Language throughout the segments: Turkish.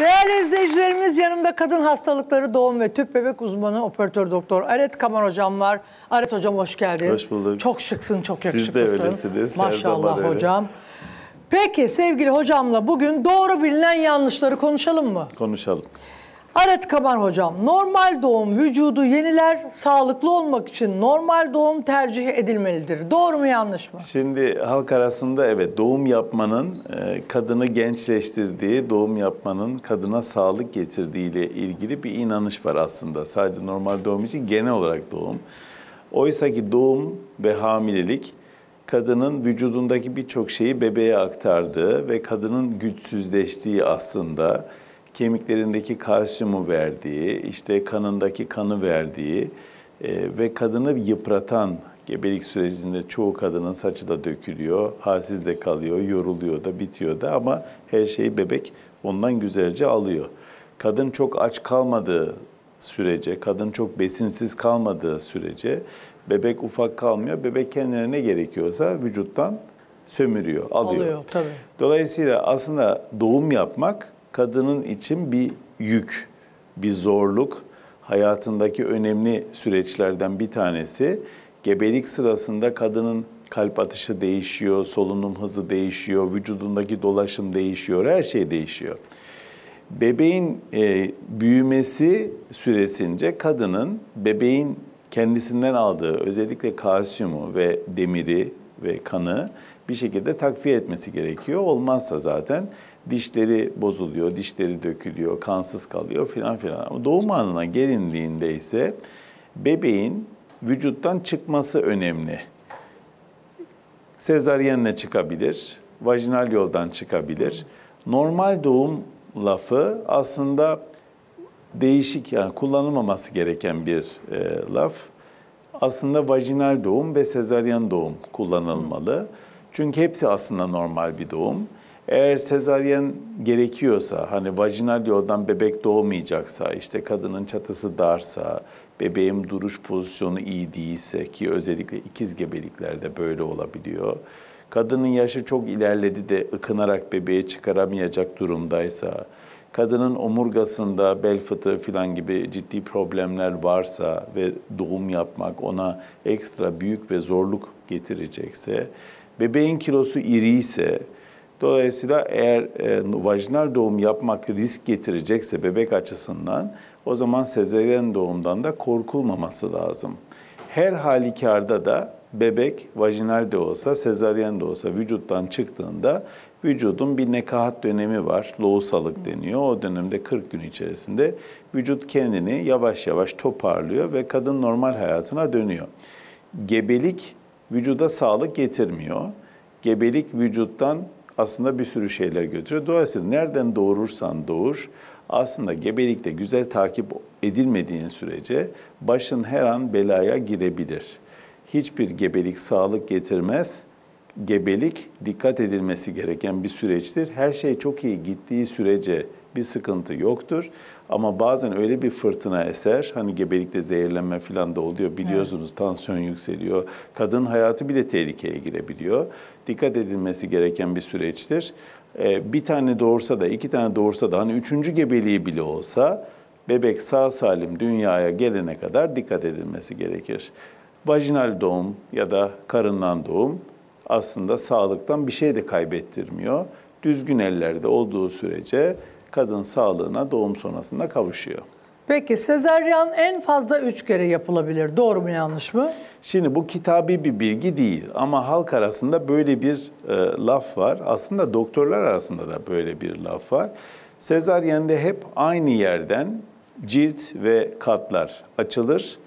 Değerli izleyicilerimiz yanımda kadın hastalıkları doğum ve tüp bebek uzmanı operatör doktor Aret Kaman hocam var. Aret hocam hoş geldin. Hoş bulduk. Çok şıksın, çok yakışıklısın. Siz de Maşallah öyle. hocam. Peki sevgili hocamla bugün doğru bilinen yanlışları konuşalım mı? Konuşalım. Aret Kaman hocam, normal doğum vücudu yeniler, sağlıklı olmak için normal doğum tercih edilmelidir. Doğru mu yanlış mı? Şimdi halk arasında evet doğum yapmanın e, kadını gençleştirdiği, doğum yapmanın kadına sağlık getirdiği ile ilgili bir inanış var aslında. Sadece normal doğum için genel olarak doğum. Oysa ki doğum ve hamilelik kadının vücudundaki birçok şeyi bebeğe aktardığı ve kadının güçsüzleştiği aslında kemiklerindeki kalsiyumu verdiği, işte kanındaki kanı verdiği e, ve kadını yıpratan gebelik sürecinde çoğu kadının saçı da dökülüyor, halsiz de kalıyor, yoruluyor da, bitiyor da ama her şeyi bebek ondan güzelce alıyor. Kadın çok aç kalmadığı sürece, kadın çok besinsiz kalmadığı sürece bebek ufak kalmıyor. Bebek kendine ne gerekiyorsa vücuttan sömürüyor, alıyor. Alıyor tabii. Dolayısıyla aslında doğum yapmak kadının için bir yük, bir zorluk, hayatındaki önemli süreçlerden bir tanesi. Gebelik sırasında kadının kalp atışı değişiyor, solunum hızı değişiyor, vücudundaki dolaşım değişiyor, her şey değişiyor. Bebeğin e, büyümesi süresince kadının bebeğin kendisinden aldığı özellikle kalsiyumu ve demiri ve kanı bir şekilde takviye etmesi gerekiyor. Olmazsa zaten Dişleri bozuluyor, dişleri dökülüyor, kansız kalıyor filan filan. Ama doğum anına gelindiğinde ise bebeğin vücuttan çıkması önemli. Sezaryenle çıkabilir, vajinal yoldan çıkabilir. Normal doğum lafı aslında değişik yani kullanılmaması gereken bir e, laf. Aslında vajinal doğum ve sezaryen doğum kullanılmalı. Çünkü hepsi aslında normal bir doğum. Eğer sezaryen gerekiyorsa, hani vajinal yoldan bebek doğmayacaksa, işte kadının çatısı darsa, bebeğin duruş pozisyonu iyi değilse ki özellikle ikiz gebeliklerde böyle olabiliyor. Kadının yaşı çok ilerledi de ıkınarak bebeği çıkaramayacak durumdaysa, kadının omurgasında bel fıtığı filan gibi ciddi problemler varsa ve doğum yapmak ona ekstra büyük ve zorluk getirecekse, bebeğin kilosu iri ise, Dolayısıyla eğer e, vajinal doğum yapmak risk getirecekse bebek açısından o zaman sezeryen doğumdan da korkulmaması lazım. Her halükarda da bebek vajinal de olsa, sezaryen de olsa vücuttan çıktığında vücudun bir nekahat dönemi var. Loğusalık deniyor. O dönemde 40 gün içerisinde vücut kendini yavaş yavaş toparlıyor ve kadın normal hayatına dönüyor. Gebelik vücuda sağlık getirmiyor. Gebelik vücuttan aslında bir sürü şeyler götürüyor. Dolayısıyla nereden doğurursan doğur aslında gebelikte güzel takip edilmediğin sürece başın her an belaya girebilir. Hiçbir gebelik sağlık getirmez. Gebelik dikkat edilmesi gereken bir süreçtir. Her şey çok iyi gittiği sürece bir sıkıntı yoktur. Ama bazen öyle bir fırtına eser, hani gebelikte zehirlenme falan da oluyor biliyorsunuz evet. tansiyon yükseliyor. Kadın hayatı bile tehlikeye girebiliyor. Dikkat edilmesi gereken bir süreçtir. Ee, bir tane doğursa da, iki tane doğursa da, hani üçüncü gebeliği bile olsa bebek sağ salim dünyaya gelene kadar dikkat edilmesi gerekir. Vajinal doğum ya da karından doğum aslında sağlıktan bir şey de kaybettirmiyor. Düzgün ellerde olduğu sürece kadın sağlığına doğum sonrasında kavuşuyor. Peki sezeryan en fazla üç kere yapılabilir. Doğru mu yanlış mı? Şimdi bu kitabi bir bilgi değil ama halk arasında böyle bir e, laf var. Aslında doktorlar arasında da böyle bir laf var. Sezaryende hep aynı yerden cilt ve katlar açılır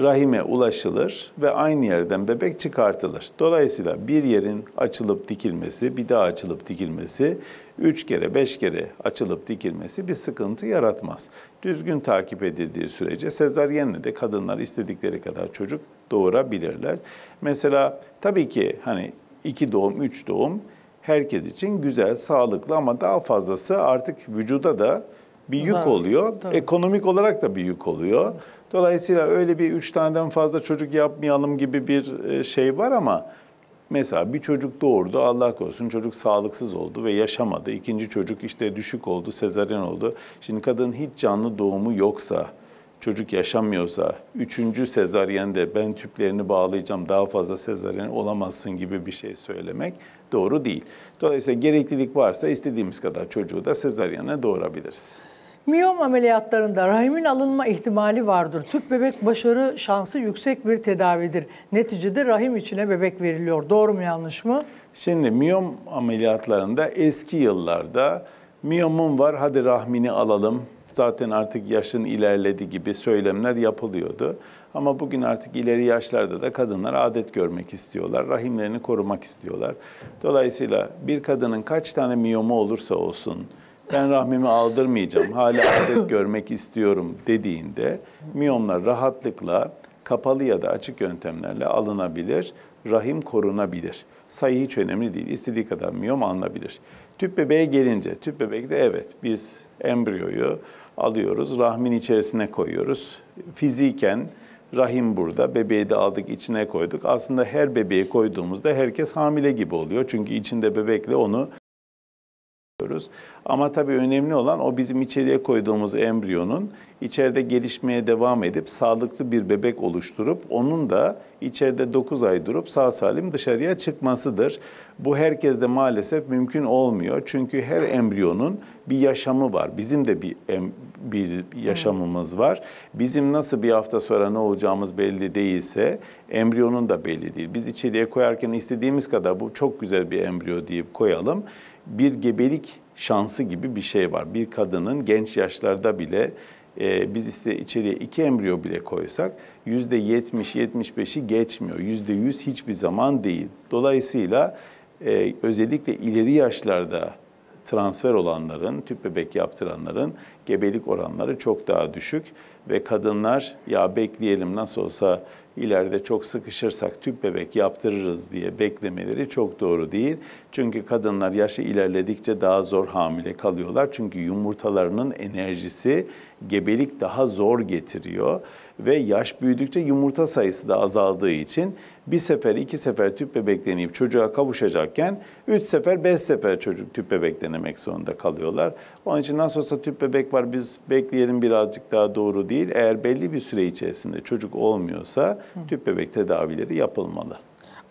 rahime ulaşılır ve aynı yerden bebek çıkartılır. Dolayısıyla bir yerin açılıp dikilmesi, bir daha açılıp dikilmesi, üç kere, beş kere açılıp dikilmesi bir sıkıntı yaratmaz. Düzgün takip edildiği sürece sezaryenle de kadınlar istedikleri kadar çocuk doğurabilirler. Mesela tabii ki hani iki doğum, üç doğum herkes için güzel, sağlıklı ama daha fazlası artık vücuda da bir yük Zaten, oluyor. Tabii. Ekonomik olarak da bir yük oluyor. Dolayısıyla öyle bir üç taneden fazla çocuk yapmayalım gibi bir e, şey var ama mesela bir çocuk doğurdu Allah korusun çocuk sağlıksız oldu ve yaşamadı. İkinci çocuk işte düşük oldu, sezaryen oldu. Şimdi kadının hiç canlı doğumu yoksa, çocuk yaşamıyorsa, üçüncü sezaryen de ben tüplerini bağlayacağım daha fazla sezaryen olamazsın gibi bir şey söylemek doğru değil. Dolayısıyla gereklilik varsa istediğimiz kadar çocuğu da sezaryene doğurabiliriz. Miyom ameliyatlarında rahimin alınma ihtimali vardır. Tüp bebek başarı şansı yüksek bir tedavidir. Neticede rahim içine bebek veriliyor. Doğru mu yanlış mı? Şimdi miyom ameliyatlarında eski yıllarda miyomun var hadi rahmini alalım. Zaten artık yaşın ilerledi gibi söylemler yapılıyordu. Ama bugün artık ileri yaşlarda da kadınlar adet görmek istiyorlar, rahimlerini korumak istiyorlar. Dolayısıyla bir kadının kaç tane miyomu olursa olsun, ben rahmimi aldırmayacağım, hala adet görmek istiyorum dediğinde miyomlar rahatlıkla kapalı ya da açık yöntemlerle alınabilir, rahim korunabilir. Sayı hiç önemli değil, istediği kadar miyom alınabilir. Tüp bebeğe gelince, tüp bebek de evet biz embriyoyu alıyoruz, rahmin içerisine koyuyoruz. Fiziken rahim burada, bebeği de aldık içine koyduk. Aslında her bebeği koyduğumuzda herkes hamile gibi oluyor. Çünkü içinde bebekle onu yapıyoruz. Ama tabii önemli olan o bizim içeriye koyduğumuz embriyonun içeride gelişmeye devam edip sağlıklı bir bebek oluşturup onun da içeride 9 ay durup sağ salim dışarıya çıkmasıdır. Bu herkeste maalesef mümkün olmuyor. Çünkü her embriyonun bir yaşamı var. Bizim de bir bir yaşamımız var. Bizim nasıl bir hafta sonra ne olacağımız belli değilse embriyonun da belli değil. Biz içeriye koyarken istediğimiz kadar bu çok güzel bir embriyo deyip koyalım bir gebelik şansı gibi bir şey var. Bir kadının genç yaşlarda bile e, biz işte içeriye iki embriyo bile koysak yüzde %70-75'i geçmiyor. Yüzde %100 hiçbir zaman değil. Dolayısıyla e, özellikle ileri yaşlarda transfer olanların, tüp bebek yaptıranların gebelik oranları çok daha düşük ve kadınlar ya bekleyelim nasıl olsa ileride çok sıkışırsak tüp bebek yaptırırız diye beklemeleri çok doğru değil. Çünkü kadınlar yaşı ilerledikçe daha zor hamile kalıyorlar. Çünkü yumurtalarının enerjisi gebelik daha zor getiriyor ve yaş büyüdükçe yumurta sayısı da azaldığı için bir sefer, iki sefer tüp bebek deneyip çocuğa kavuşacakken üç sefer, beş sefer çocuk tüp bebek denemek zorunda kalıyorlar. Onun için nasıl olsa tüp bebek var biz bekleyelim birazcık daha doğru değil. Eğer belli bir süre içerisinde çocuk olmuyorsa tüp bebek tedavileri yapılmalı.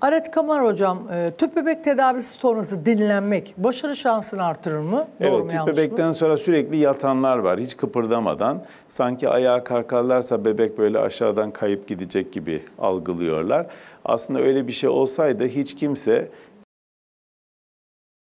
Aret Kamar hocam, e, tüp bebek tedavisi sonrası dinlenmek başarı şansını artırır mı? Evet, Doğru mu tüp bebekten mı? sonra sürekli yatanlar var hiç kıpırdamadan. Sanki ayağa kalkarlarsa bebek böyle aşağıdan kayıp gidecek gibi algılıyorlar. Aslında öyle bir şey olsaydı hiç kimse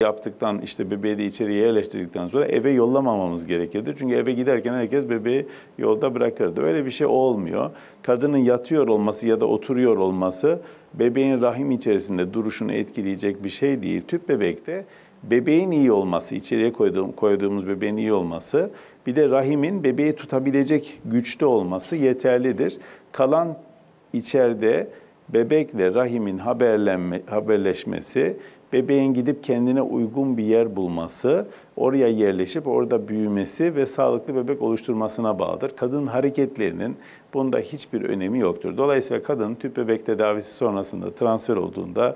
yaptıktan işte bebeği de içeriye yerleştirdikten sonra eve yollamamamız gerekirdi. Çünkü eve giderken herkes bebeği yolda bırakırdı. Öyle bir şey olmuyor. Kadının yatıyor olması ya da oturuyor olması bebeğin rahim içerisinde duruşunu etkileyecek bir şey değil. Tüp bebekte bebeğin iyi olması, içeriye koyduğum, koyduğumuz bebeğin iyi olması, bir de rahimin bebeği tutabilecek güçte olması yeterlidir. Kalan içeride bebekle rahimin haberlenme, haberleşmesi bebeğin gidip kendine uygun bir yer bulması, oraya yerleşip orada büyümesi ve sağlıklı bebek oluşturmasına bağlıdır. Kadın hareketlerinin bunda hiçbir önemi yoktur. Dolayısıyla kadın tüp bebek tedavisi sonrasında transfer olduğunda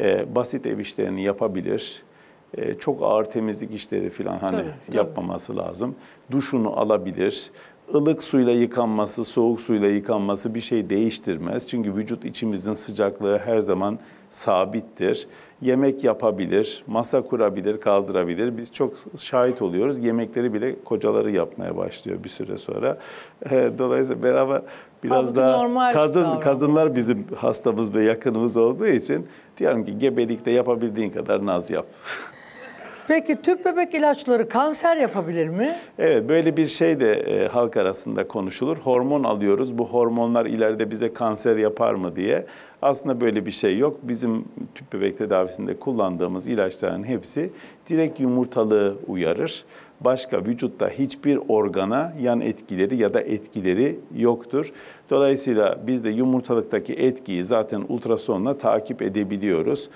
e, basit ev işlerini yapabilir. E, çok ağır temizlik işleri falan hani Tabii, yapmaması lazım. Duşunu alabilir ılık suyla yıkanması, soğuk suyla yıkanması bir şey değiştirmez. Çünkü vücut içimizin sıcaklığı her zaman sabittir. Yemek yapabilir, masa kurabilir, kaldırabilir. Biz çok şahit oluyoruz. Yemekleri bile kocaları yapmaya başlıyor bir süre sonra. Ee, dolayısıyla beraber biraz Halkı daha kadın davranıyor. kadınlar bizim hastamız ve yakınımız olduğu için diyorum ki gebelikte yapabildiğin kadar naz yap. Peki tüp bebek ilaçları kanser yapabilir mi? Evet böyle bir şey de e, halk arasında konuşulur. Hormon alıyoruz. Bu hormonlar ileride bize kanser yapar mı diye. Aslında böyle bir şey yok. Bizim tüp bebek tedavisinde kullandığımız ilaçların hepsi direkt yumurtalığı uyarır. Başka vücutta hiçbir organa yan etkileri ya da etkileri yoktur. Dolayısıyla biz de yumurtalıktaki etkiyi zaten ultrasonla takip edebiliyoruz.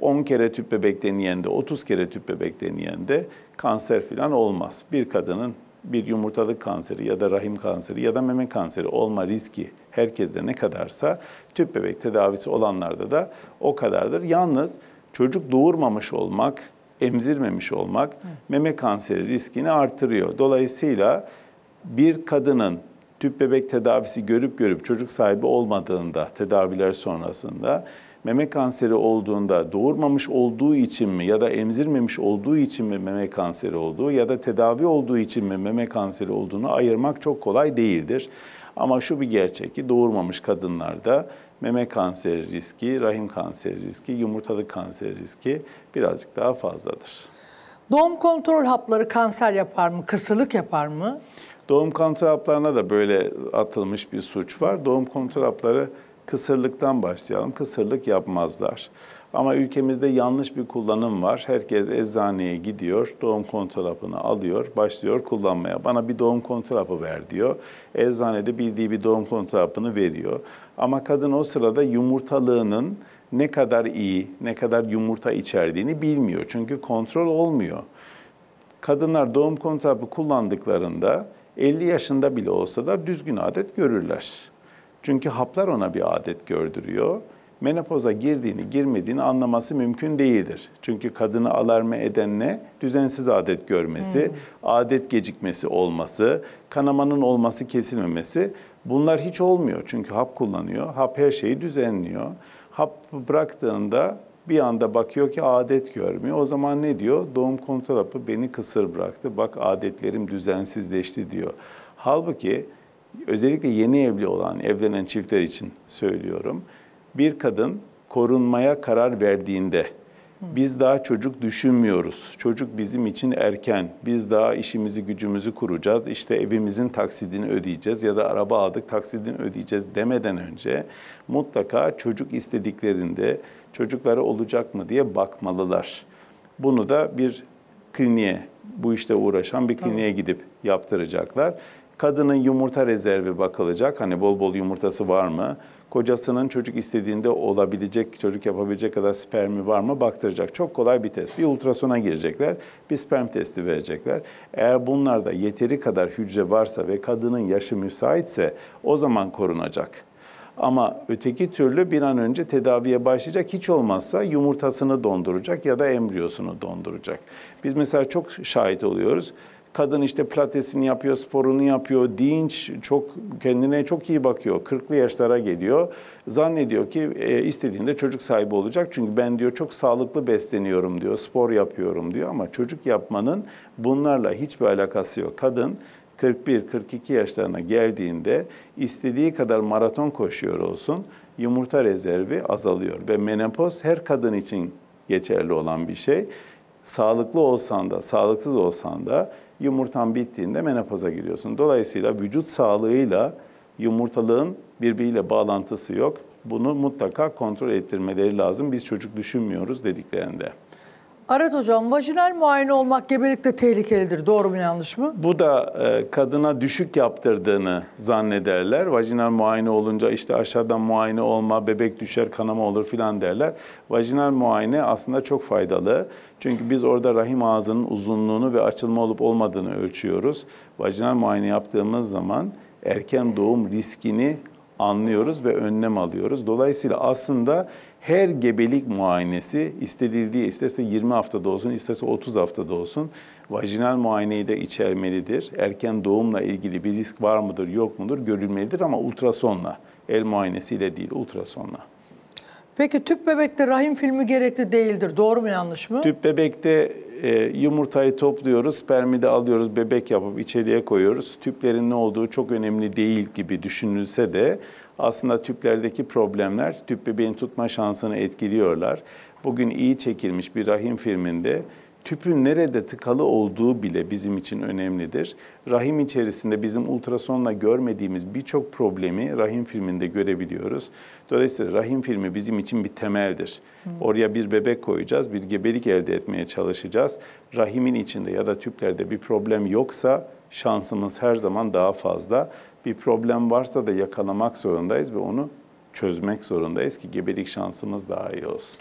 10 ee, kere tüp bebek deneyende, 30 kere tüp bebek deneyende kanser falan olmaz. Bir kadının bir yumurtalık kanseri ya da rahim kanseri ya da meme kanseri olma riski herkeste ne kadarsa tüp bebek tedavisi olanlarda da o kadardır. Yalnız çocuk doğurmamış olmak, emzirmemiş olmak meme kanseri riskini artırıyor. Dolayısıyla bir kadının tüp bebek tedavisi görüp görüp çocuk sahibi olmadığında tedaviler sonrasında meme kanseri olduğunda doğurmamış olduğu için mi ya da emzirmemiş olduğu için mi meme kanseri olduğu ya da tedavi olduğu için mi meme kanseri olduğunu ayırmak çok kolay değildir. Ama şu bir gerçek ki doğurmamış kadınlarda meme kanseri riski, rahim kanseri riski, yumurtalık kanseri riski birazcık daha fazladır. Doğum kontrol hapları kanser yapar mı, kısırlık yapar mı? Doğum kontrol haplarına da böyle atılmış bir suç var. Doğum kontrol hapları Kısırlıktan başlayalım. Kısırlık yapmazlar. Ama ülkemizde yanlış bir kullanım var. Herkes eczaneye gidiyor, doğum kontrol hapını alıyor, başlıyor kullanmaya. Bana bir doğum kontrol hapı ver diyor. Eczanede bildiği bir doğum kontrol hapını veriyor. Ama kadın o sırada yumurtalığının ne kadar iyi, ne kadar yumurta içerdiğini bilmiyor. Çünkü kontrol olmuyor. Kadınlar doğum kontrol hapı kullandıklarında 50 yaşında bile olsalar düzgün adet görürler. Çünkü haplar ona bir adet gördürüyor. Menopoza girdiğini girmediğini anlaması mümkün değildir. Çünkü kadını alarme edenle düzensiz adet görmesi, hmm. adet gecikmesi olması, kanamanın olması kesilmemesi bunlar hiç olmuyor. Çünkü hap kullanıyor, hap her şeyi düzenliyor. Hap bıraktığında bir anda bakıyor ki adet görmüyor. O zaman ne diyor? Doğum kontrol hapı beni kısır bıraktı. Bak adetlerim düzensizleşti diyor. Halbuki özellikle yeni evli olan, evlenen çiftler için söylüyorum. Bir kadın korunmaya karar verdiğinde biz daha çocuk düşünmüyoruz. Çocuk bizim için erken. Biz daha işimizi, gücümüzü kuracağız. İşte evimizin taksidini ödeyeceğiz ya da araba aldık taksidini ödeyeceğiz demeden önce mutlaka çocuk istediklerinde çocuklara olacak mı diye bakmalılar. Bunu da bir kliniğe, bu işte uğraşan bir kliniğe gidip yaptıracaklar. Kadının yumurta rezervi bakılacak. Hani bol bol yumurtası var mı? Kocasının çocuk istediğinde olabilecek, çocuk yapabilecek kadar spermi var mı baktıracak. Çok kolay bir test. Bir ultrasona girecekler, bir sperm testi verecekler. Eğer bunlarda yeteri kadar hücre varsa ve kadının yaşı müsaitse o zaman korunacak. Ama öteki türlü bir an önce tedaviye başlayacak. Hiç olmazsa yumurtasını donduracak ya da embriyosunu donduracak. Biz mesela çok şahit oluyoruz Kadın işte pilatesini yapıyor, sporunu yapıyor, dinç, çok kendine çok iyi bakıyor. 40'lı yaşlara geliyor. Zannediyor ki e, istediğinde çocuk sahibi olacak. Çünkü ben diyor çok sağlıklı besleniyorum diyor, spor yapıyorum diyor ama çocuk yapmanın bunlarla hiçbir alakası yok. Kadın 41-42 yaşlarına geldiğinde istediği kadar maraton koşuyor olsun yumurta rezervi azalıyor ve menopoz her kadın için geçerli olan bir şey sağlıklı olsan da, sağlıksız olsan da yumurtan bittiğinde menopoza giriyorsun. Dolayısıyla vücut sağlığıyla yumurtalığın birbiriyle bağlantısı yok. Bunu mutlaka kontrol ettirmeleri lazım. Biz çocuk düşünmüyoruz dediklerinde. Arat hocam vajinal muayene olmak gebelikte tehlikelidir. Doğru mu yanlış mı? Bu da e, kadına düşük yaptırdığını zannederler. Vajinal muayene olunca işte aşağıdan muayene olma, bebek düşer, kanama olur filan derler. Vajinal muayene aslında çok faydalı. Çünkü biz orada rahim ağzının uzunluğunu ve açılma olup olmadığını ölçüyoruz. Vajinal muayene yaptığımız zaman erken doğum riskini anlıyoruz ve önlem alıyoruz. Dolayısıyla aslında her gebelik muayenesi istedildiği isterse 20 haftada olsun, isterse 30 haftada olsun vajinal muayeneyi de içermelidir. Erken doğumla ilgili bir risk var mıdır, yok mudur görülmelidir ama ultrasonla, el muayenesiyle değil ultrasonla. Peki tüp bebekte rahim filmi gerekli değildir. Doğru mu yanlış mı? Tüp bebekte e, yumurtayı topluyoruz, spermi de alıyoruz, bebek yapıp içeriye koyuyoruz. Tüplerin ne olduğu çok önemli değil gibi düşünülse de aslında tüplerdeki problemler tüp bebeğin tutma şansını etkiliyorlar. Bugün iyi çekilmiş bir rahim filminde tüpün nerede tıkalı olduğu bile bizim için önemlidir. Rahim içerisinde bizim ultrasonla görmediğimiz birçok problemi rahim filminde görebiliyoruz. Dolayısıyla rahim filmi bizim için bir temeldir. Hmm. Oraya bir bebek koyacağız, bir gebelik elde etmeye çalışacağız. Rahimin içinde ya da tüplerde bir problem yoksa şansımız her zaman daha fazla. Bir problem varsa da yakalamak zorundayız ve onu çözmek zorundayız ki gebelik şansımız daha iyi olsun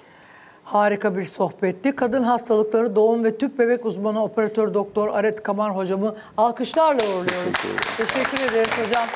harika bir sohbetti. Kadın hastalıkları doğum ve tüp bebek uzmanı operatör doktor Aret Kamar hocamı alkışlarla uğurluyoruz. Teşekkür, Teşekkür ederiz hocam.